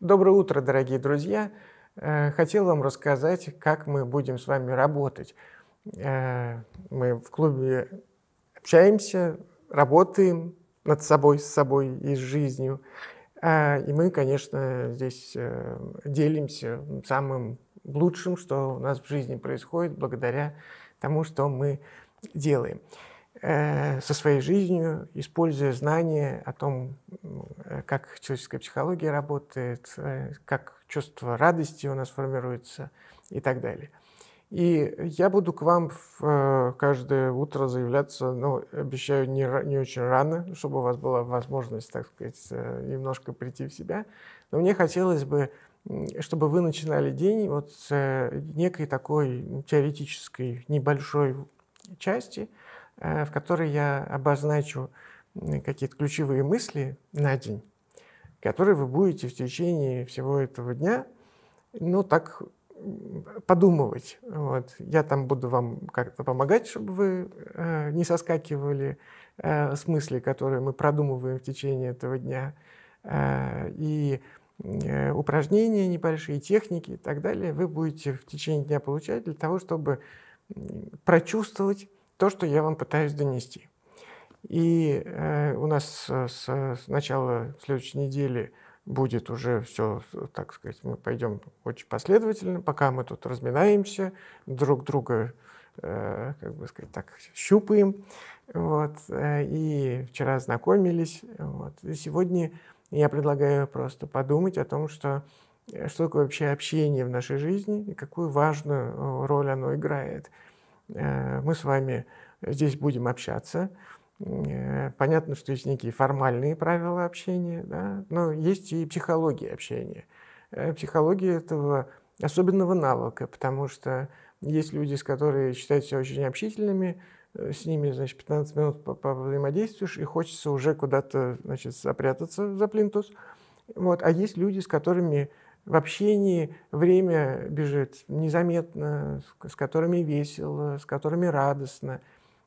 Доброе утро, дорогие друзья! Э, хотел вам рассказать, как мы будем с вами работать. Э, мы в клубе общаемся, работаем над собой, с собой и с жизнью. Э, и мы, конечно, здесь делимся самым лучшим, что у нас в жизни происходит, благодаря тому, что мы делаем. Э, со своей жизнью, используя знания о том, э, как человеческая психология работает, э, как чувство радости у нас формируется и так далее. И я буду к вам в, каждое утро заявляться, но обещаю, не, не очень рано, чтобы у вас была возможность, так сказать, немножко прийти в себя. Но мне хотелось бы, чтобы вы начинали день вот с некой такой теоретической небольшой части – Э, в которой я обозначу какие-то ключевые мысли на день, которые вы будете в течение всего этого дня, ну, так подумывать. Вот. Я там буду вам как-то помогать, чтобы вы э, не соскакивали э, с мысли, которые мы продумываем в течение этого дня. Э, и э, упражнения небольшие, техники и так далее вы будете в течение дня получать для того, чтобы прочувствовать то, что я вам пытаюсь донести. И э, у нас с, с начала следующей недели будет уже все, так сказать, мы пойдем очень последовательно, пока мы тут разминаемся, друг друга, э, как бы сказать, так щупаем. Вот, э, и вчера знакомились. Вот, и сегодня я предлагаю просто подумать о том, что э, что такое вообще общение в нашей жизни и какую важную э, роль оно играет. Э, мы с вами здесь будем общаться. Э, понятно, что есть некие формальные правила общения, да, но есть и психология общения. Э, психология этого особенного навыка, потому что есть люди, с которыми считают себя очень общительными, с ними, значит, 15 минут повзаимодействуешь, и хочется уже куда-то, значит, запрятаться за плинтус. Вот. А есть люди, с которыми в общении время бежит незаметно, с которыми весело, с которыми радостно.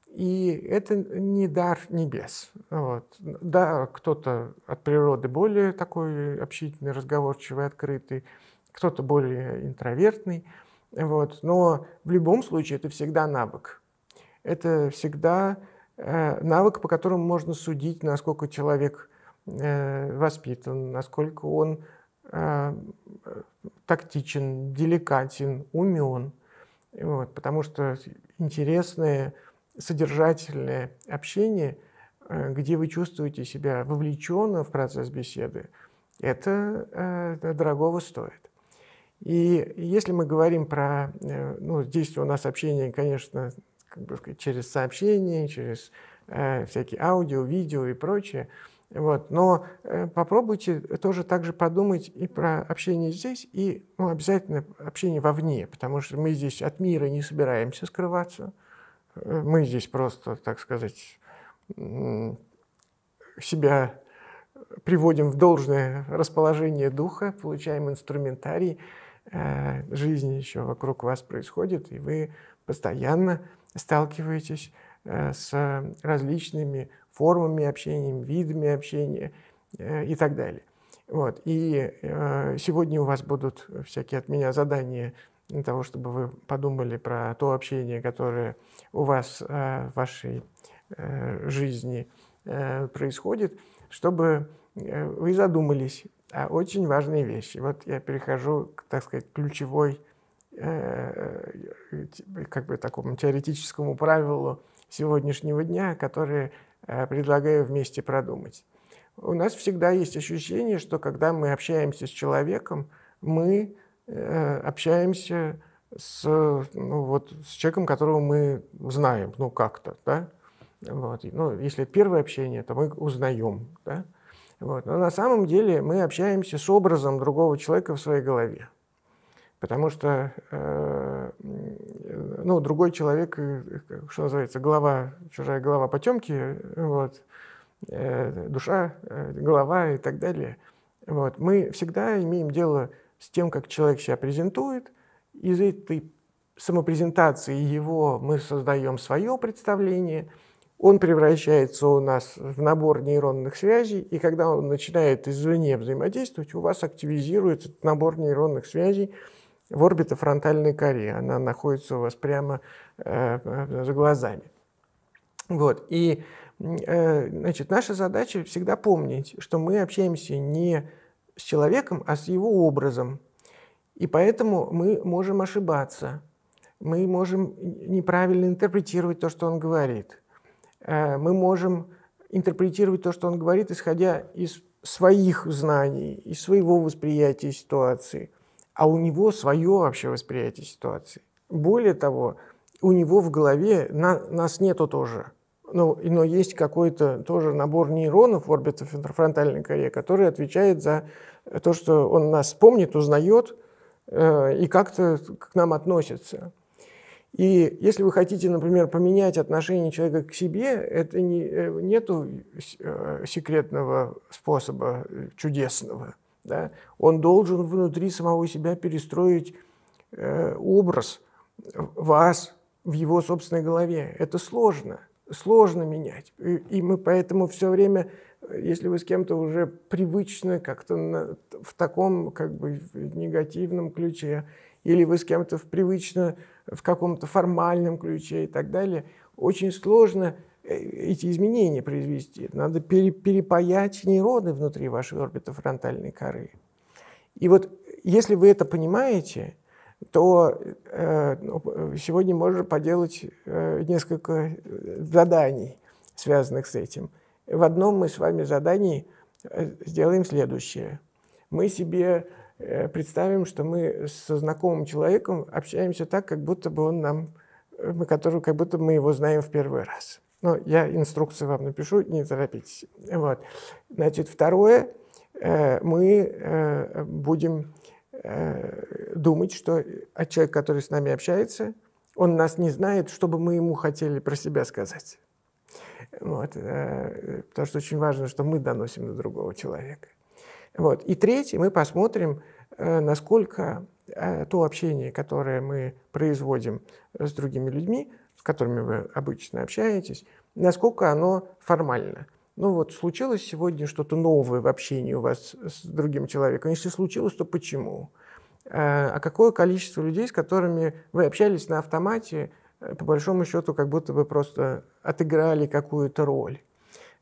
И это не дар небес. Вот. Да, кто-то от природы более такой общительный, разговорчивый, открытый, кто-то более интровертный. Вот. Но в любом случае это всегда навык. Это всегда э, навык, по которому можно судить, насколько человек э, воспитан, насколько он а, тактичен, деликатен, умен. Вот, потому что интересное, содержательное общение, э, где вы чувствуете себя вовлеченно в процесс беседы, это э, дорогого стоит. И если мы говорим про... Э, ну, здесь у нас общение, конечно, как бы сказать, через сообщения, через э, всякие аудио, видео и прочее – вот. Но э, попробуйте тоже так же подумать и про общение здесь, и ну, обязательно общение вовне, потому что мы здесь от мира не собираемся скрываться. Э, мы здесь просто, так сказать, себя приводим в должное расположение духа, получаем инструментарий, э, жизнь еще вокруг вас происходит, и вы постоянно сталкиваетесь Э, с различными формами общения, видами общения э, и так далее. Вот. И э, сегодня у вас будут всякие от меня задания для того, чтобы вы подумали про то общение, которое у вас в вашей жизни происходит, чтобы вы задумались о очень важной вещи. Вот я перехожу к, так сказать, ключевой, как бы такому теоретическому правилу сегодняшнего дня, которые э, предлагаю вместе продумать. У нас всегда есть ощущение, что когда мы общаемся с человеком, мы э, общаемся с, ну, вот, с человеком, которого мы знаем, ну как-то, да? Вот. Ну, если это первое общение, то мы узнаем, да? Вот. Но на самом деле мы общаемся с образом другого человека в своей голове. Потому что э, ну, другой человек, э, что называется, голова, чужая голова потемки, вот, э, душа, голова и так далее. Вот. Мы всегда имеем дело с тем, как человек себя презентует. Из этой самопрезентации его мы создаем свое представление. Он превращается у нас в набор нейронных связей, и когда он начинает извне взаимодействовать, у вас активизируется набор нейронных связей, в орбита коре. Она находится у вас прямо э, э за глазами. Вот. И э, значит, наша задача всегда помнить, что мы общаемся не с человеком, а с его образом. И поэтому мы можем ошибаться. Мы можем неправильно интерпретировать то, что он говорит. Э, мы можем интерпретировать то, что он говорит, исходя из своих знаний, из своего восприятия ситуации – а у него свое вообще восприятие ситуации. Более того, у него в голове на, нас нету тоже. Но, ну, но есть какой-то тоже набор нейронов в фронтальной коре, который отвечает за то, что он нас помнит, узнает э, и как-то к нам относится. И если вы хотите, например, поменять отношение человека к себе, это не, э, нету э, секретного способа чудесного. Да? Он должен внутри самого себя перестроить э, образ вас в его собственной голове. Это сложно, сложно менять. И, и мы поэтому все время, если вы с кем-то уже привычно как-то на, в таком как бы негативном ключе, или вы с кем-то в привычно в каком-то формальном ключе и так далее, очень сложно – Э, эти изменения произвести. Надо пере, перепаять нейроны внутри вашей орбиты фронтальной коры. И вот э, если вы это понимаете, то э, ну, э сегодня можно поделать э, несколько заданий, связанных с этим. В одном мы с вами заданий сделаем следующее. Мы себе э, представим, что мы со знакомым человеком общаемся так, как будто бы он нам, мы которого, как будто мы его знаем в первый раз. Но ну, я инструкцию вам напишу, не торопитесь. Вот. Значит, второе, э, мы э, будем э, думать, что а человек, который с нами общается, он нас не знает, что бы мы ему хотели про себя сказать. Вот. Потому что очень важно, что мы доносим до другого человека. Вот. И третье, мы посмотрим, насколько то общение, которое мы производим с другими людьми, с которыми вы обычно общаетесь, насколько оно формально. Ну вот, случилось сегодня что-то новое в общении у вас с другим человеком? Если случилось, то почему? А, а какое количество людей, с которыми вы общались на автомате, э, по большому счету, как будто вы просто отыграли какую-то роль?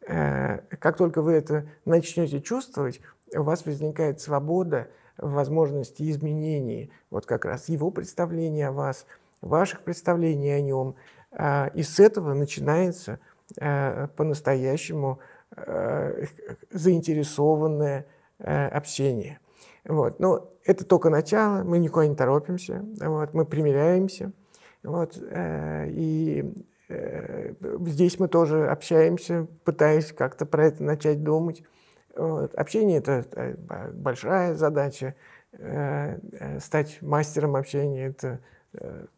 Э, как только вы это начнете чувствовать, у вас возникает свобода возможности изменений, вот как раз его представления о вас – ваших представлений о нем. А, и с этого начинается а, по-настоящему а, заинтересованное общение. Вот. Но это только начало, мы никуда не торопимся, вот, мы примиряемся. Вот, и э, здесь мы тоже общаемся, пытаясь как-то про это начать думать. Вот. Общение – это э, большая задача. Э, стать мастером общения – это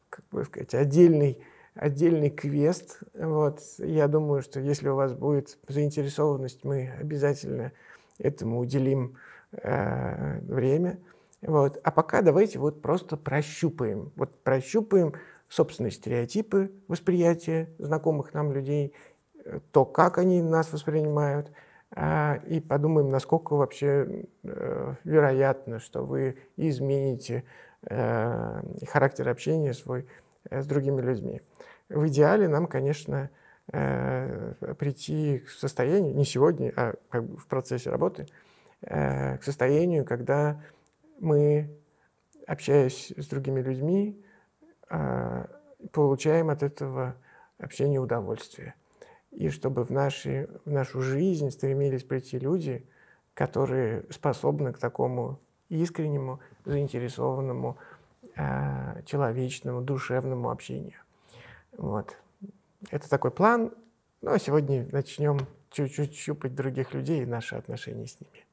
как бы сказать, отдельный отдельный квест. Вот. Я думаю, что если у вас будет заинтересованность, мы обязательно этому уделим э, время. Вот. А пока давайте вот просто прощупаем. Вот прощупаем собственные стереотипы восприятия знакомых нам людей, то, как они нас воспринимают, э, и подумаем, насколько вообще э, вероятно, что вы измените Э, характер общения свой э, с другими людьми. В идеале нам, конечно, э, прийти к состоянию, не сегодня, а как бы в процессе работы, к состоянию, когда мы, общаясь с другими людьми, получаем от этого общения удовольствие. И чтобы в, наши, в нашу жизнь стремились прийти люди, которые способны к такому искреннему, заинтересованному, э, человечному, душевному общению. Вот. Это такой план. Ну а сегодня начнем чуть-чуть щупать других людей и наши отношения с ними.